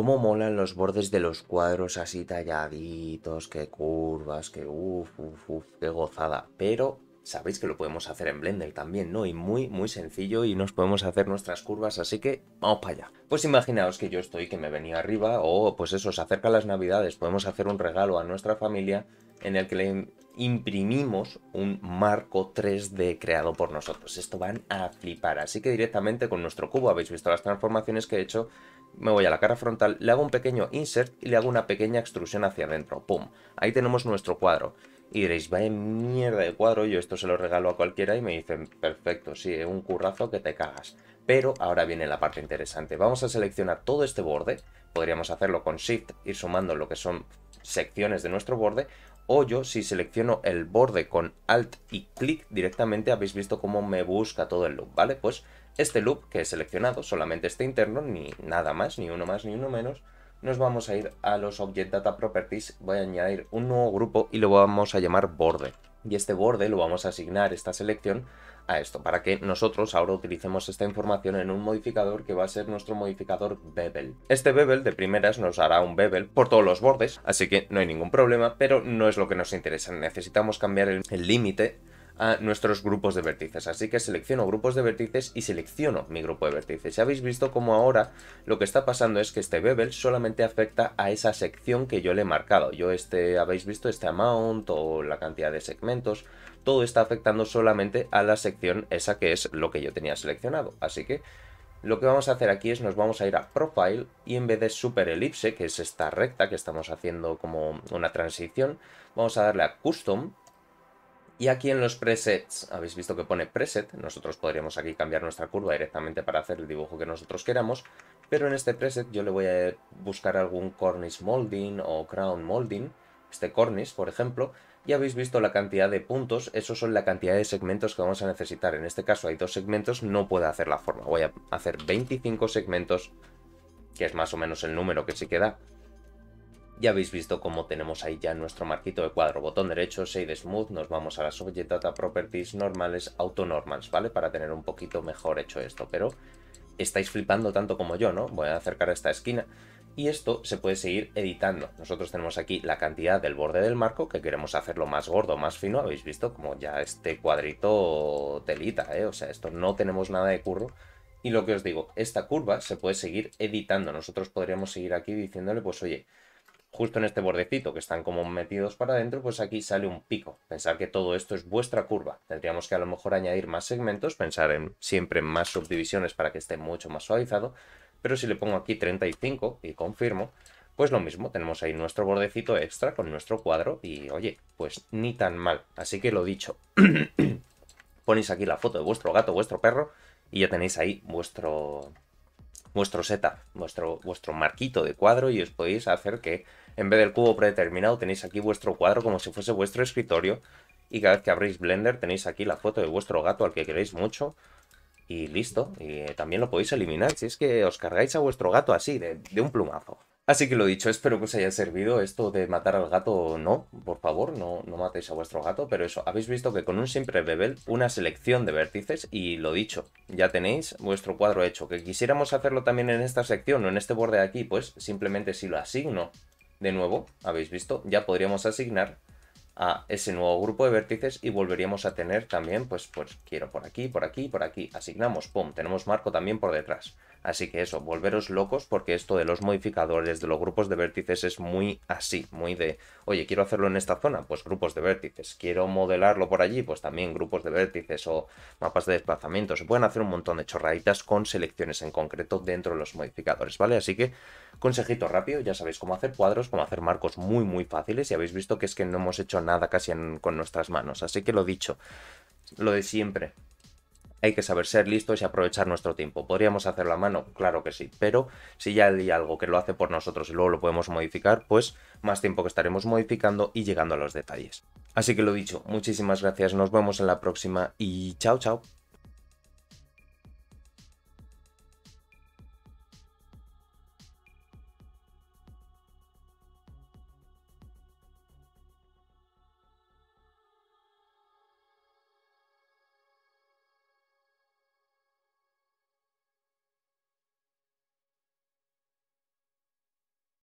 Cómo molan los bordes de los cuadros así talladitos, que curvas, que uff, uff, uff, qué gozada. Pero sabéis que lo podemos hacer en Blender también, ¿no? Y muy, muy sencillo y nos podemos hacer nuestras curvas, así que vamos para allá. Pues imaginaos que yo estoy, que me venía arriba, o pues eso, se acerca las navidades, podemos hacer un regalo a nuestra familia en el que le imprimimos un marco 3D creado por nosotros. Esto van a flipar, así que directamente con nuestro cubo, habéis visto las transformaciones que he hecho, me voy a la cara frontal, le hago un pequeño insert y le hago una pequeña extrusión hacia adentro. ¡Pum! Ahí tenemos nuestro cuadro. Y diréis, vaya mierda de cuadro, yo esto se lo regalo a cualquiera y me dicen, perfecto, sí, un currazo que te cagas. Pero ahora viene la parte interesante. Vamos a seleccionar todo este borde, podríamos hacerlo con Shift, ir sumando lo que son secciones de nuestro borde, o yo si selecciono el borde con Alt y clic directamente habéis visto cómo me busca todo el loop, ¿vale? Pues este loop que he seleccionado, solamente este interno, ni nada más, ni uno más, ni uno menos, nos vamos a ir a los Object Data Properties, voy a añadir un nuevo grupo y lo vamos a llamar borde. Y este borde lo vamos a asignar, esta selección, a esto, para que nosotros ahora utilicemos esta información en un modificador que va a ser nuestro modificador bevel. Este bevel de primeras nos hará un bevel por todos los bordes, así que no hay ningún problema, pero no es lo que nos interesa. Necesitamos cambiar el límite a nuestros grupos de vértices. Así que selecciono grupos de vértices y selecciono mi grupo de vértices. Ya habéis visto cómo ahora lo que está pasando es que este bevel solamente afecta a esa sección que yo le he marcado. Yo este, habéis visto este amount o la cantidad de segmentos, todo está afectando solamente a la sección esa que es lo que yo tenía seleccionado. Así que lo que vamos a hacer aquí es nos vamos a ir a Profile y en vez de Super Elipse, que es esta recta que estamos haciendo como una transición, vamos a darle a Custom y aquí en los presets, habéis visto que pone preset, nosotros podríamos aquí cambiar nuestra curva directamente para hacer el dibujo que nosotros queramos, pero en este preset yo le voy a buscar algún cornice molding o crown molding, este cornice por ejemplo, y habéis visto la cantidad de puntos, esos son la cantidad de segmentos que vamos a necesitar, en este caso hay dos segmentos, no puedo hacer la forma, voy a hacer 25 segmentos, que es más o menos el número que sí queda ya habéis visto cómo tenemos ahí ya nuestro marquito de cuadro, botón derecho, Shade Smooth, nos vamos a las Object Data Properties normales, Auto Normals, ¿vale? Para tener un poquito mejor hecho esto, pero estáis flipando tanto como yo, ¿no? Voy a acercar a esta esquina y esto se puede seguir editando. Nosotros tenemos aquí la cantidad del borde del marco, que queremos hacerlo más gordo, más fino, habéis visto como ya este cuadrito telita, ¿eh? O sea, esto no tenemos nada de curro, y lo que os digo, esta curva se puede seguir editando. Nosotros podríamos seguir aquí diciéndole, pues oye, justo en este bordecito, que están como metidos para adentro, pues aquí sale un pico. Pensar que todo esto es vuestra curva. Tendríamos que a lo mejor añadir más segmentos, pensar en, siempre más subdivisiones para que esté mucho más suavizado. Pero si le pongo aquí 35 y confirmo, pues lo mismo, tenemos ahí nuestro bordecito extra con nuestro cuadro y oye, pues ni tan mal. Así que lo dicho, ponéis aquí la foto de vuestro gato, vuestro perro y ya tenéis ahí vuestro, vuestro setup, vuestro, vuestro marquito de cuadro y os podéis hacer que en vez del cubo predeterminado tenéis aquí vuestro cuadro como si fuese vuestro escritorio y cada vez que abréis Blender tenéis aquí la foto de vuestro gato al que queréis mucho y listo. Y eh, también lo podéis eliminar si es que os cargáis a vuestro gato así, de, de un plumazo. Así que lo dicho, espero que os haya servido esto de matar al gato no, por favor, no, no matéis a vuestro gato, pero eso, habéis visto que con un simple bebel, una selección de vértices, y lo dicho, ya tenéis vuestro cuadro hecho. Que quisiéramos hacerlo también en esta sección o en este borde de aquí, pues simplemente si lo asigno de nuevo, habéis visto, ya podríamos asignar a ese nuevo grupo de vértices y volveríamos a tener también, pues, pues quiero por aquí, por aquí, por aquí, asignamos, pum, tenemos marco también por detrás. Así que eso, volveros locos porque esto de los modificadores, de los grupos de vértices es muy así, muy de, oye, quiero hacerlo en esta zona, pues grupos de vértices, quiero modelarlo por allí, pues también grupos de vértices o mapas de desplazamiento. Se pueden hacer un montón de chorraditas con selecciones en concreto dentro de los modificadores, ¿vale? Así que consejito rápido, ya sabéis cómo hacer cuadros, cómo hacer marcos muy muy fáciles y habéis visto que es que no hemos hecho nada casi con nuestras manos, así que lo dicho, lo de siempre, hay que saber ser listos y aprovechar nuestro tiempo. ¿Podríamos hacerlo a mano? Claro que sí, pero si ya hay algo que lo hace por nosotros y luego lo podemos modificar, pues más tiempo que estaremos modificando y llegando a los detalles. Así que lo dicho, muchísimas gracias, nos vemos en la próxima y chao chao.